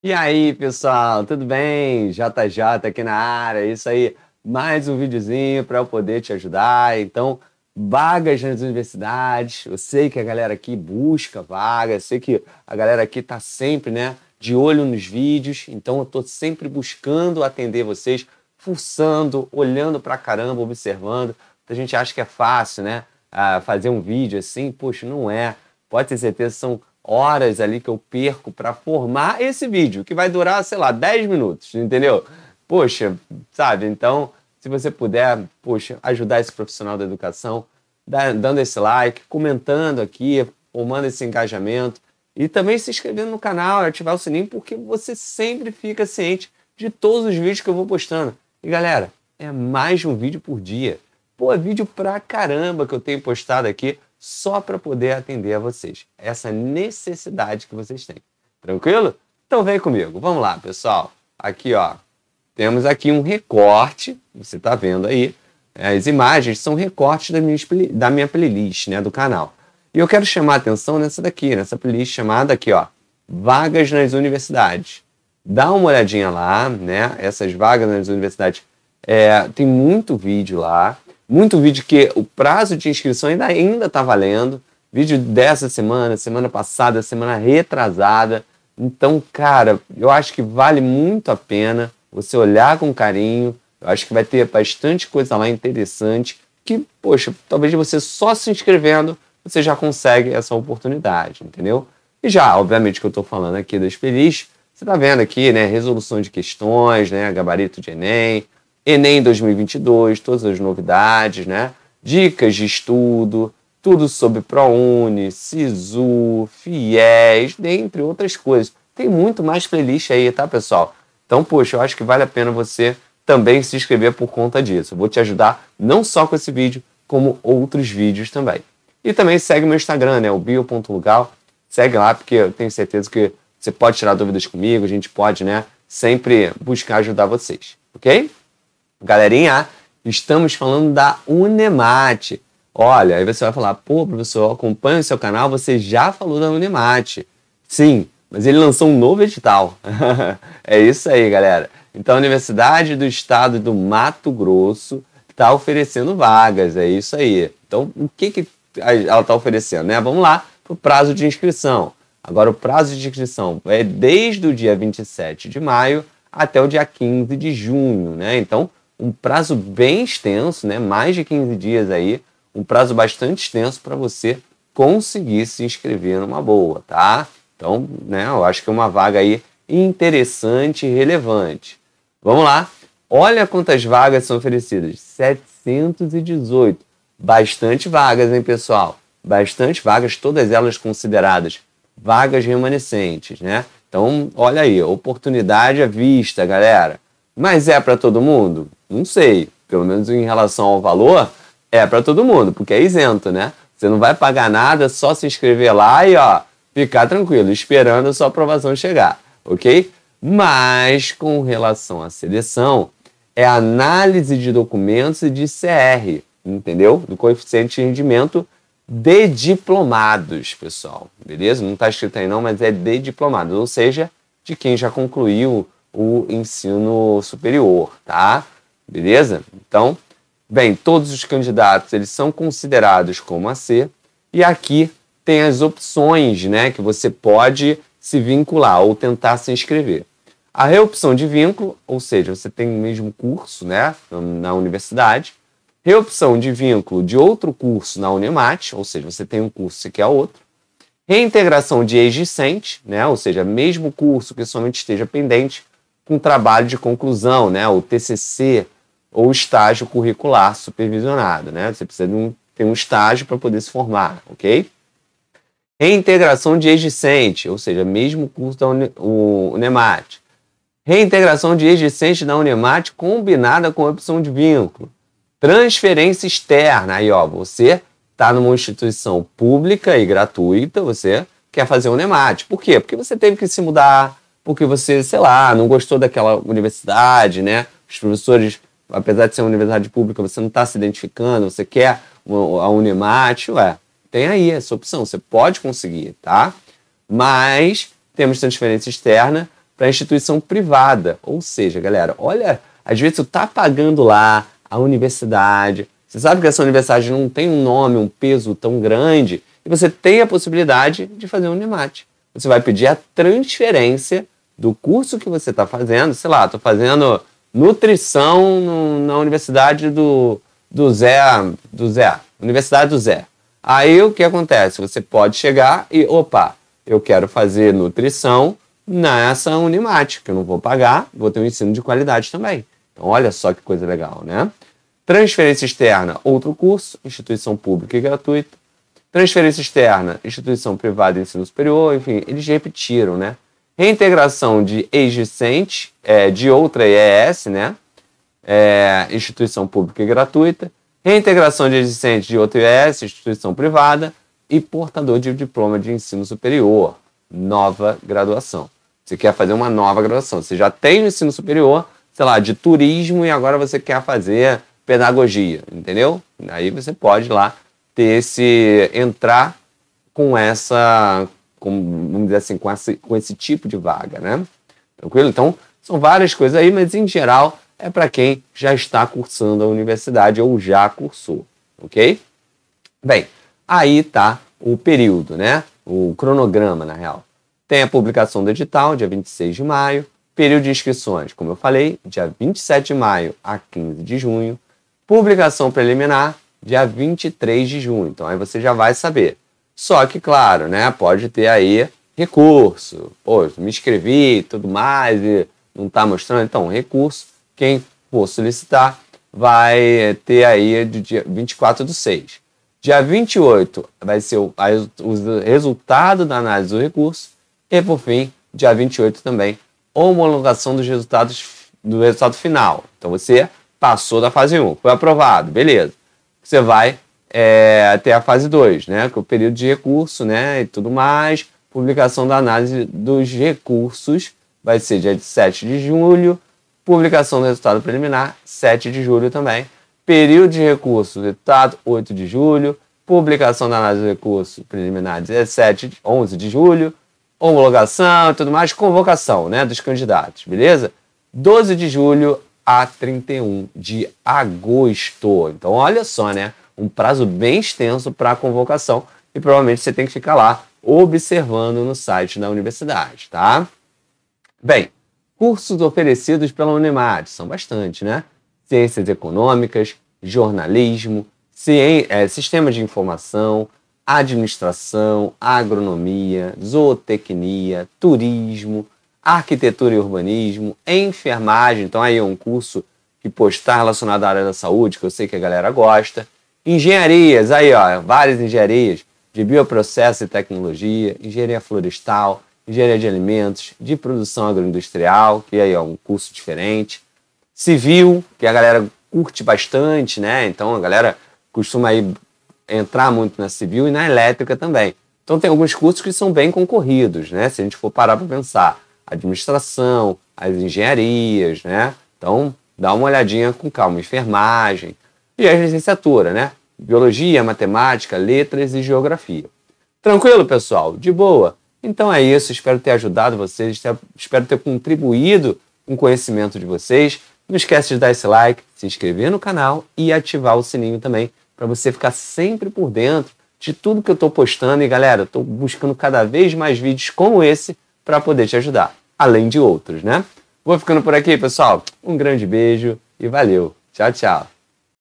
E aí, pessoal, tudo bem? JJ aqui na área, isso aí, mais um videozinho para eu poder te ajudar. Então, vagas nas universidades, eu sei que a galera aqui busca vagas. eu sei que a galera aqui tá sempre, né, de olho nos vídeos, então eu tô sempre buscando atender vocês, forçando, olhando pra caramba, observando. A gente acha que é fácil, né, ah, fazer um vídeo assim, poxa, não é. Pode ter certeza, são horas ali que eu perco para formar esse vídeo, que vai durar, sei lá, 10 minutos, entendeu? Poxa, sabe? Então, se você puder, poxa, ajudar esse profissional da educação, dando esse like, comentando aqui, formando esse engajamento e também se inscrevendo no canal, ativar o sininho, porque você sempre fica ciente de todos os vídeos que eu vou postando. E galera, é mais de um vídeo por dia. Pô, é vídeo pra caramba que eu tenho postado aqui só para poder atender a vocês, essa necessidade que vocês têm. Tranquilo? Então vem comigo. Vamos lá, pessoal. Aqui, ó. Temos aqui um recorte, você está vendo aí. As imagens são recortes da minha, da minha playlist, né, do canal. E eu quero chamar a atenção nessa daqui, nessa playlist chamada aqui, ó, Vagas nas Universidades. Dá uma olhadinha lá, né? Essas vagas nas universidades. É, tem muito vídeo lá. Muito vídeo que o prazo de inscrição ainda ainda tá valendo. Vídeo dessa semana, semana passada, semana retrasada. Então, cara, eu acho que vale muito a pena você olhar com carinho. Eu acho que vai ter bastante coisa lá interessante que, poxa, talvez você só se inscrevendo, você já consegue essa oportunidade, entendeu? E já, obviamente, que eu estou falando aqui das feliz, você está vendo aqui, né, resolução de questões, né, gabarito de Enem, Enem 2022, todas as novidades, né? Dicas de estudo, tudo sobre ProUni, Sisu, FIES, dentre outras coisas. Tem muito mais playlist aí, tá, pessoal? Então, poxa, eu acho que vale a pena você também se inscrever por conta disso. Eu vou te ajudar não só com esse vídeo, como outros vídeos também. E também segue meu Instagram, né? O bio.lugal. Segue lá, porque eu tenho certeza que você pode tirar dúvidas comigo, a gente pode, né? Sempre buscar ajudar vocês, ok? Galerinha, estamos falando da Unemate. Olha, aí você vai falar, pô, professor, acompanha o seu canal, você já falou da Unemate. Sim, mas ele lançou um novo edital. é isso aí, galera. Então, a Universidade do Estado do Mato Grosso está oferecendo vagas, é isso aí. Então, o que, que ela está oferecendo? Né? Vamos lá para o prazo de inscrição. Agora, o prazo de inscrição é desde o dia 27 de maio até o dia 15 de junho, né? Então, um prazo bem extenso, né? mais de 15 dias aí, um prazo bastante extenso para você conseguir se inscrever numa boa, tá? Então, né, eu acho que é uma vaga aí interessante e relevante. Vamos lá. Olha quantas vagas são oferecidas. 718. Bastante vagas, hein, pessoal? Bastante vagas, todas elas consideradas vagas remanescentes, né? Então, olha aí, oportunidade à vista, galera. Mas é para todo mundo? Não sei, pelo menos em relação ao valor, é para todo mundo, porque é isento, né? Você não vai pagar nada, é só se inscrever lá e ó, ficar tranquilo, esperando a sua aprovação chegar, ok? Mas com relação à seleção, é análise de documentos e de CR, entendeu? Do coeficiente de rendimento de diplomados, pessoal, beleza? Não está escrito aí não, mas é de diplomados, ou seja, de quem já concluiu o ensino superior, tá? Beleza? Então, bem, todos os candidatos eles são considerados como AC e aqui tem as opções, né, que você pode se vincular ou tentar se inscrever. A reopção de vínculo, ou seja, você tem o mesmo curso, né, na universidade. Reopção de vínculo de outro curso na Unimat ou seja, você tem um curso e quer outro. Reintegração de ex-discente, né, ou seja, mesmo curso que somente esteja pendente com trabalho de conclusão, né, o TCC, ou estágio curricular supervisionado, né? Você precisa de um, ter um estágio para poder se formar, ok? Reintegração de ex-discente, ou seja, mesmo curso da Uni, o Unemat. Reintegração de ex-discente da Unemat combinada com a opção de vínculo. Transferência externa, aí ó, você está numa instituição pública e gratuita, você quer fazer Unemat. Por quê? Porque você teve que se mudar, porque você, sei lá, não gostou daquela universidade, né? Os professores apesar de ser uma universidade pública, você não está se identificando, você quer a Unimate, ué, tem aí essa opção, você pode conseguir, tá? Mas temos transferência externa para instituição privada. Ou seja, galera, olha, às vezes você está pagando lá a universidade, você sabe que essa universidade não tem um nome, um peso tão grande, e você tem a possibilidade de fazer a Unimate. Você vai pedir a transferência do curso que você está fazendo, sei lá, estou fazendo nutrição no, na Universidade do, do Zé, do Zé, Universidade do Zé. Aí o que acontece? Você pode chegar e, opa, eu quero fazer nutrição nessa Unimat, que eu não vou pagar, vou ter um ensino de qualidade também. Então, olha só que coisa legal, né? Transferência externa, outro curso, instituição pública e gratuita. Transferência externa, instituição privada e ensino superior, enfim, eles repetiram, né? reintegração de ex-discente é, de outra IES, né? É, instituição pública e gratuita, reintegração de ex-discente de outra IES, instituição privada, e portador de diploma de ensino superior, nova graduação. Você quer fazer uma nova graduação. Você já tem o ensino superior, sei lá, de turismo e agora você quer fazer pedagogia, entendeu? Aí você pode lá ter esse entrar com essa com, vamos dizer assim, com esse, com esse tipo de vaga, né? Tranquilo? Então, são várias coisas aí, mas em geral é para quem já está cursando a universidade ou já cursou, ok? Bem, aí tá o período, né? O cronograma, na real. Tem a publicação do edital, dia 26 de maio. Período de inscrições, como eu falei, dia 27 de maio a 15 de junho. Publicação preliminar, dia 23 de junho. Então aí você já vai saber só que, claro, né, pode ter aí recurso. Pô, me inscrevi e tudo mais, e não está mostrando. Então, recurso, quem for solicitar vai ter aí do dia 24 do 6. Dia 28 vai ser o, o resultado da análise do recurso. E, por fim, dia 28 também, homologação dos resultados do resultado final. Então, você passou da fase 1, foi aprovado, beleza. Você vai é, até a fase 2, né? Que é o período de recurso, né? E tudo mais. Publicação da análise dos recursos vai ser dia de 7 de julho. Publicação do resultado preliminar, 7 de julho também. Período de recurso, ditado, 8 de julho. Publicação da análise do recurso preliminar, 17, 11 de julho. Homologação e tudo mais, convocação né, dos candidatos, beleza? 12 de julho a 31 de agosto. Então, olha só, né? um prazo bem extenso para a convocação e provavelmente você tem que ficar lá observando no site da universidade, tá? Bem, cursos oferecidos pela Unimad, são bastante, né? Ciências econômicas, jornalismo, cien é, sistema de informação, administração, agronomia, zootecnia, turismo, arquitetura e urbanismo, enfermagem, então aí é um curso que postar relacionado à área da saúde, que eu sei que a galera gosta, Engenharias, aí ó, várias engenharias de bioprocesso e tecnologia, engenharia florestal, engenharia de alimentos, de produção agroindustrial, que aí é um curso diferente, civil, que a galera curte bastante, né? Então a galera costuma aí entrar muito na civil e na elétrica também. Então tem alguns cursos que são bem concorridos, né? Se a gente for parar para pensar, administração, as engenharias, né? Então dá uma olhadinha com calma, enfermagem e a licenciatura, né? biologia, matemática, letras e geografia. Tranquilo, pessoal? De boa? Então é isso, espero ter ajudado vocês, espero ter contribuído com o conhecimento de vocês. Não esquece de dar esse like, se inscrever no canal e ativar o sininho também para você ficar sempre por dentro de tudo que eu estou postando. E galera, estou buscando cada vez mais vídeos como esse para poder te ajudar, além de outros, né? Vou ficando por aqui, pessoal. Um grande beijo e valeu. Tchau, tchau.